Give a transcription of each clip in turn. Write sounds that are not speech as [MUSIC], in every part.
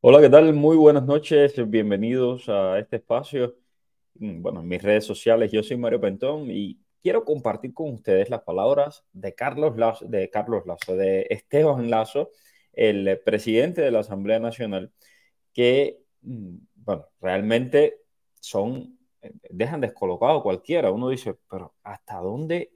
Hola, ¿qué tal? Muy buenas noches, bienvenidos a este espacio. Mm, bueno, en mis redes sociales, yo soy Mario Pentón y quiero compartir con ustedes las palabras de Carlos Lazo, de, Carlos Lazo, de Esteban Lazo, el presidente de la Asamblea Nacional, que, mm, bueno, realmente son, eh, dejan descolocado cualquiera. Uno dice, pero ¿hasta dónde,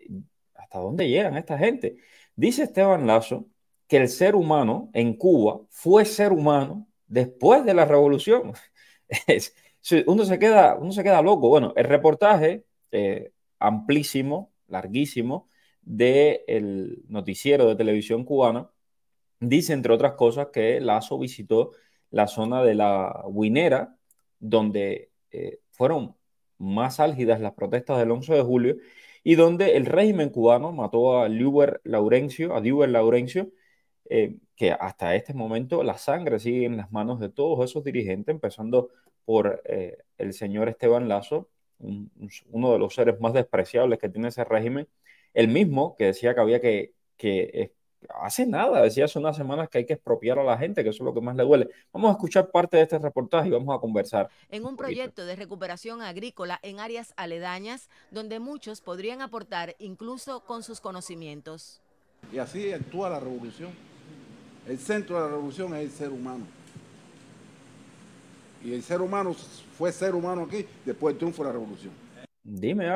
hasta dónde llegan esta gente? Dice Esteban Lazo que el ser humano en Cuba fue ser humano después de la revolución. [LAUGHS] uno, se queda, uno se queda loco. Bueno, el reportaje eh, amplísimo, larguísimo, del noticiero de televisión cubana dice, entre otras cosas, que Lazo visitó la zona de la Guinera, donde eh, fueron más álgidas las protestas del 11 de julio y donde el régimen cubano mató a Laurencio, a Laurencio, eh, que hasta este momento la sangre sigue en las manos de todos esos dirigentes, empezando por eh, el señor Esteban Lazo, uno de los seres más despreciables que tiene ese régimen, el mismo que decía que había que, que eh, hace nada, decía hace unas semanas que hay que expropiar a la gente, que eso es lo que más le duele. Vamos a escuchar parte de este reportaje y vamos a conversar. En un proyecto de recuperación agrícola en áreas aledañas, donde muchos podrían aportar incluso con sus conocimientos. Y así actúa la revolución el centro de la revolución es el ser humano. Y el ser humano fue ser humano aquí después del triunfo de la revolución. Dime,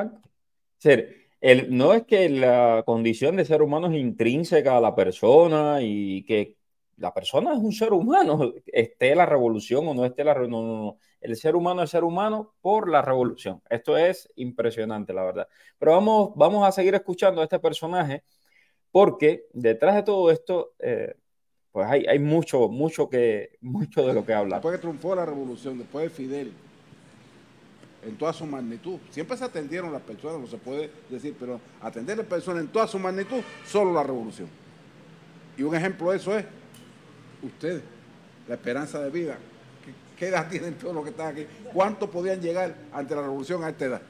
Ser, no es que la condición de ser humano es intrínseca a la persona y que la persona es un ser humano, [LAUGHS] esté la revolución o no esté la revolución. No, no, no. El ser humano es ser humano por la revolución. Esto es impresionante, la verdad. Pero vamos, vamos a seguir escuchando a este personaje porque detrás de todo esto, eh, pues hay, mucho, mucho que, [LAUGHS] mucho de lo que hablar. Después que triunfó la revolución, después de Fidel, en toda su magnitud. Siempre se atendieron las personas, no se puede decir, pero atender a las personas en toda su magnitud, solo la revolución. Y un ejemplo de eso es ustedes, la esperanza de vida. ¿Qué, qué edad [LAUGHS] tienen todos los que están aquí? ¿Cuánto podían llegar ante la revolución a esta edad?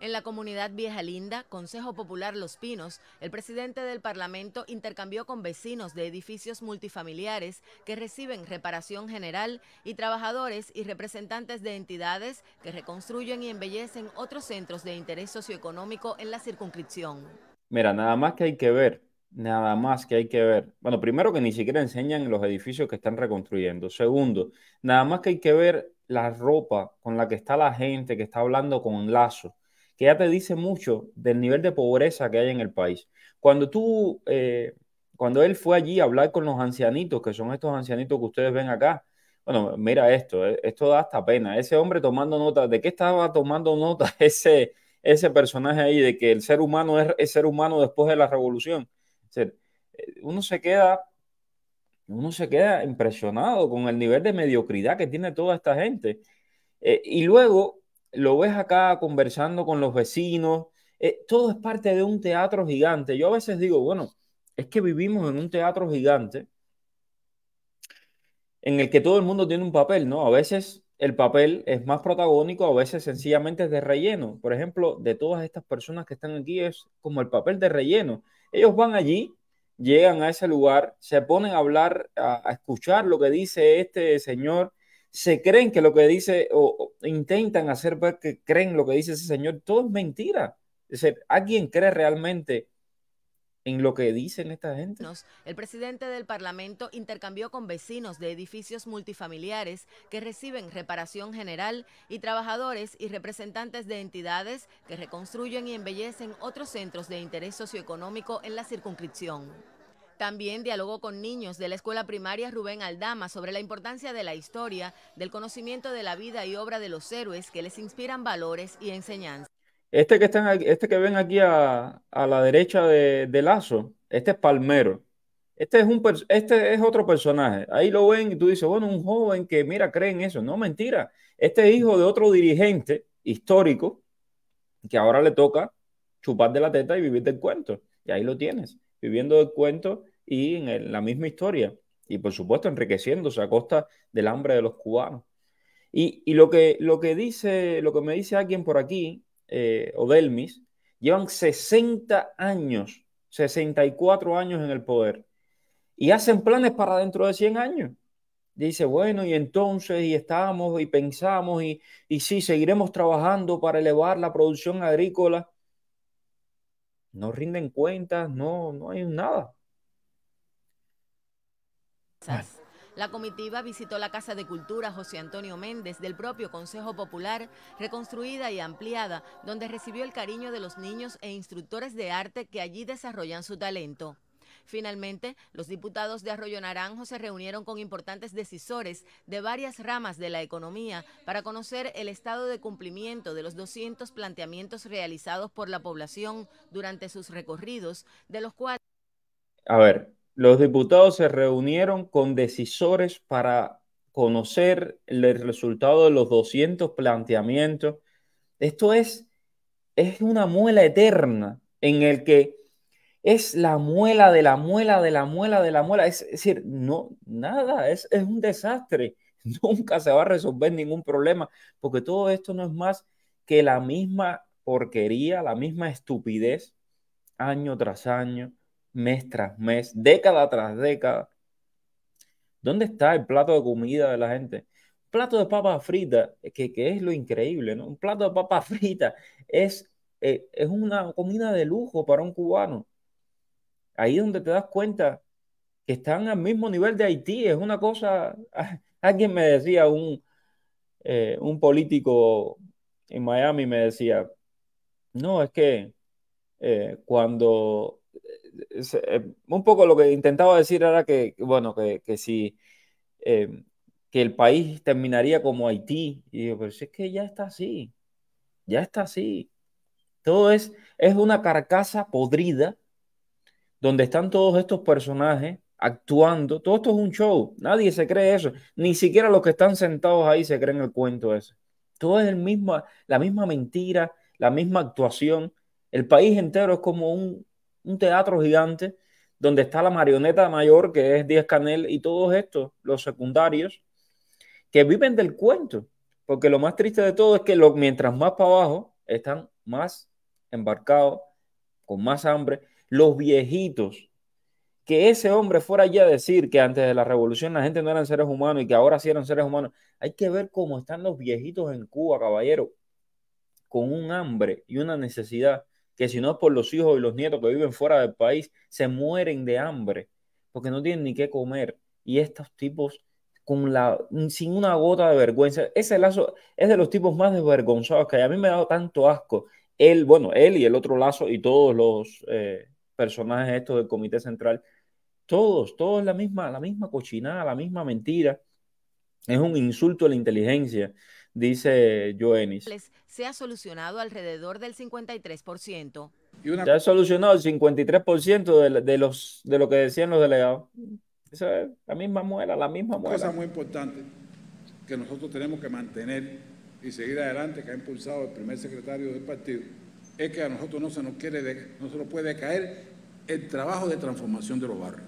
En la comunidad Vieja Linda, Consejo Popular Los Pinos, el presidente del Parlamento intercambió con vecinos de edificios multifamiliares que reciben reparación general y trabajadores y representantes de entidades que reconstruyen y embellecen otros centros de interés socioeconómico en la circunscripción. Mira, nada más que hay que ver, nada más que hay que ver. Bueno, primero que ni siquiera enseñan los edificios que están reconstruyendo. Segundo, nada más que hay que ver la ropa con la que está la gente que está hablando con Lazo que ya te dice mucho del nivel de pobreza que hay en el país. Cuando tú, eh, cuando él fue allí a hablar con los ancianitos, que son estos ancianitos que ustedes ven acá, bueno, mira esto, eh, esto da hasta pena. Ese hombre tomando nota, ¿de qué estaba tomando nota [LAUGHS] ese, ese personaje ahí? De que el ser humano es ser humano después de la revolución. Eh, uno se queda uno se queda impresionado con el nivel de mediocridad que tiene toda esta gente. y luego lo ves acá conversando con los vecinos, eh, todo es parte de un teatro gigante. Yo a veces digo, bueno, es que vivimos en un teatro gigante en el que todo el mundo tiene un papel, ¿no? A veces el papel es más protagónico, a veces sencillamente es de relleno. Por ejemplo, de todas estas personas que están aquí es como el papel de relleno. Ellos van allí, llegan a ese lugar, se ponen a hablar, a escuchar lo que dice este señor se creen que lo que dice o, intentan hacer que creen lo que dice ese señor, todo es mentira. Es decir, ¿alguien cree realmente en lo que dicen esta gente. El presidente del Parlamento intercambió con vecinos de edificios multifamiliares que reciben reparación general y trabajadores y representantes de entidades que reconstruyen y embellecen otros centros de interés socioeconómico en la circunscripción. También dialogó con niños de la escuela primaria Rubén Aldama sobre la importancia de la historia, del conocimiento de la vida y obra de los héroes que les inspiran valores y enseñanzas. Este que, están, este que ven aquí a, a la derecha de, de, Lazo, este es Palmero. Este es, un, este es otro personaje. Ahí lo ven y tú dices, bueno, un joven que mira, cree en eso. No, mentira. Este es hijo de otro dirigente histórico que ahora le toca chupar de la teta y vivir del cuento. Y ahí lo tienes, viviendo del cuento y en la misma historia. Y por supuesto, enriqueciéndose a costa del hambre de los cubanos. Y, lo, que, lo, que dice, lo que me dice alguien por aquí, eh, Odelmis, llevan 60 años, 64 años en el poder. Y hacen planes para dentro de 100 años dice, bueno, y entonces, y estamos, y pensamos, y, y sí, seguiremos trabajando para elevar la producción agrícola. No rinden cuentas, no, no hay nada. La comitiva visitó la Casa de Cultura José Antonio Méndez del propio Consejo Popular, reconstruida y ampliada, donde recibió el cariño de los niños e instructores de arte que allí desarrollan su talento. Finalmente, los diputados de Arroyo Naranjo se reunieron con importantes decisores de varias ramas de la economía para conocer el estado de cumplimiento de los 200 planteamientos realizados por la población durante sus recorridos, de los cuales... A ver, los diputados se reunieron con decisores para conocer el resultado de los 200 planteamientos. Esto es, es una muela eterna en el que es la muela de la muela de la muela de la muela. Es, decir, no, nada, es, es un desastre. [LAUGHS] Nunca se va a resolver ningún problema, porque todo esto no es más que la misma porquería, la misma estupidez, año tras año, mes tras mes, década tras década. ¿Dónde está el plato de comida de la gente? plato de papas frita, que, es lo increíble, ¿no? Un plato de papa [LAUGHS] frita es, eh, es una comida de lujo para un cubano. Ahí donde te das cuenta que están al mismo nivel de Haití. Es una cosa, [LAUGHS] alguien me decía, un, eh, un político en Miami me decía, no, es que eh, cuando eh, un poco lo que intentaba decir era que, bueno, que, que si eh, que el país terminaría como Haití, y yo pero si es que ya está así, ya está así. Todo es, es una carcasa podrida donde están todos estos personajes actuando. Todo esto es un show. Nadie se cree eso. Ni siquiera los que están sentados ahí se creen el cuento ese. Todo es el mismo, la misma mentira, la misma actuación. El país entero es como un, un teatro gigante donde está la marioneta mayor, que es Díaz Canel, y todos estos, los secundarios, que viven del cuento. Porque lo más triste de todo es que mientras más para abajo están más embarcados, con más hambre, los viejitos. Que ese hombre fuera ya a decir que antes de la revolución la gente no eran seres humanos y que ahora sí eran seres humanos. Hay que ver cómo están los viejitos en Cuba, caballero, con un hambre y una necesidad que si no es por los hijos y los nietos que viven fuera del país, se mueren de hambre porque no tienen ni qué comer. Y estos tipos, con la, sin una gota de vergüenza, ese lazo es de los tipos más desvergonzados que A mí me ha dado tanto asco. Él, bueno, él y el otro lazo y todos los eh, personajes estos del Comité Central, todos, todos la misma, la misma cochinada, la misma mentira. Es un insulto a la inteligencia dice Joenis. Se ha solucionado alrededor del 53%. Y Se ha solucionado el 53% de, de, los, de lo que decían los delegados. Esa es la misma muela, la misma muela. Cosa muy importante que nosotros tenemos que mantener y seguir adelante, que ha impulsado el primer secretario del partido, es que a nosotros no se nos quiere, no se nos puede caer el trabajo de transformación de los barrios.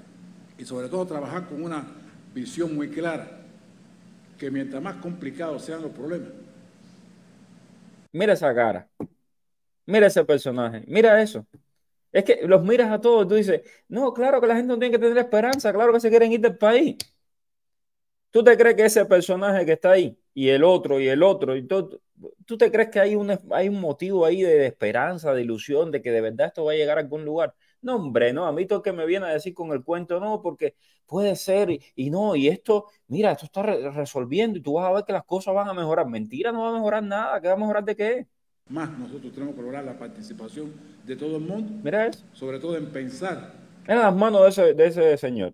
Y sobre todo trabajar con una visión muy clara que mientras más complicados sean los problemas. Mira esa cara, mira ese personaje, mira eso. Es que los miras a todos, tú dices, no, claro que la gente no tiene que tener esperanza, claro que se quieren ir del país. ¿Tú te crees que ese personaje que está ahí y el otro y el otro y todo, tú te crees que hay un, hay un motivo ahí de esperanza, de ilusión, de que de verdad esto va a llegar a algún lugar? No, hombre, no, a mí todo que me viene a decir con el cuento, no, porque puede ser y, no, y esto, mira, esto está resolviendo y tú vas a ver que las cosas van a mejorar. Mentira, no va a mejorar nada, ¿qué va a mejorar de qué? Más nosotros tenemos que lograr la participación de todo el mundo, mira eso. sobre todo en pensar. En las manos de ese, señor.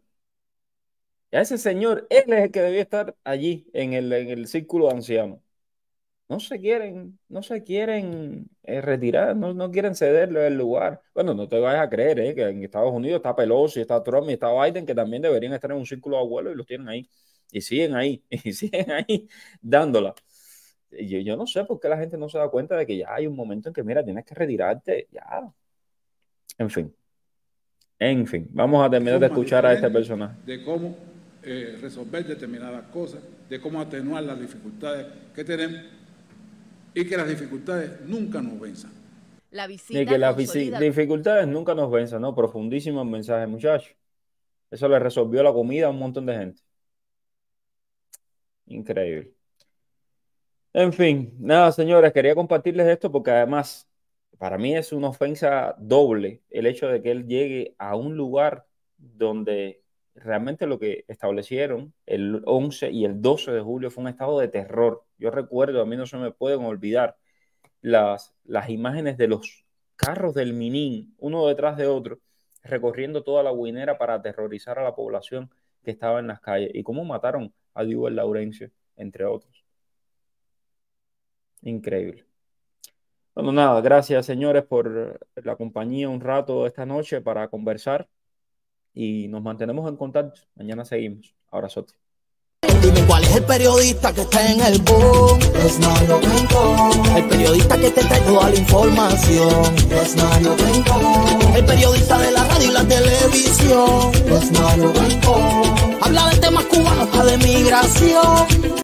Y a ese señor, él es el que debía estar allí, en el, círculo anciano no se quieren, no se quieren eh, retirar, no, quieren cederle el lugar. Bueno, no te vayas a creer eh, que en Estados Unidos está Pelosi, está Trump y está Biden, que también deberían estar en un círculo de abuelo y los tienen ahí. Y siguen ahí, [LAUGHS] y siguen ahí dándola. Yo, yo no sé por qué la gente no se da cuenta de que ya hay un momento en que, mira, tienes que retirarte, ya. En fin. En fin, vamos a terminar de escuchar a este personaje. De cómo eh, resolver determinadas cosas, de cómo atenuar las dificultades que tenemos y que las dificultades nunca nos venzan. La y que las dificultades nunca nos venzan, ¿no? Profundísimo mensaje, muchachos. Eso le resolvió la comida a un montón de gente. Increíble. En fin, nada, señores, quería compartirles esto porque además para mí es una ofensa doble el hecho de que él llegue a un lugar donde realmente lo que establecieron el 11 y el 12 de julio fue un estado de terror. Yo recuerdo, a mí no se me pueden olvidar las, las imágenes de los carros del Minin, uno detrás de otro, recorriendo toda la guinera para aterrorizar a la población que estaba en las calles. Y cómo mataron a Diego Laurencio, entre otros. Increíble. Bueno, nada, gracias señores por la compañía un rato esta noche para conversar y nos mantenemos en contacto. Mañana seguimos. Abrazote. Dime cuál es el periodista que está en el boom. El periodista que te trae toda la información. El periodista de la radio y la televisión. Habla de temas cubanos, hasta de migración.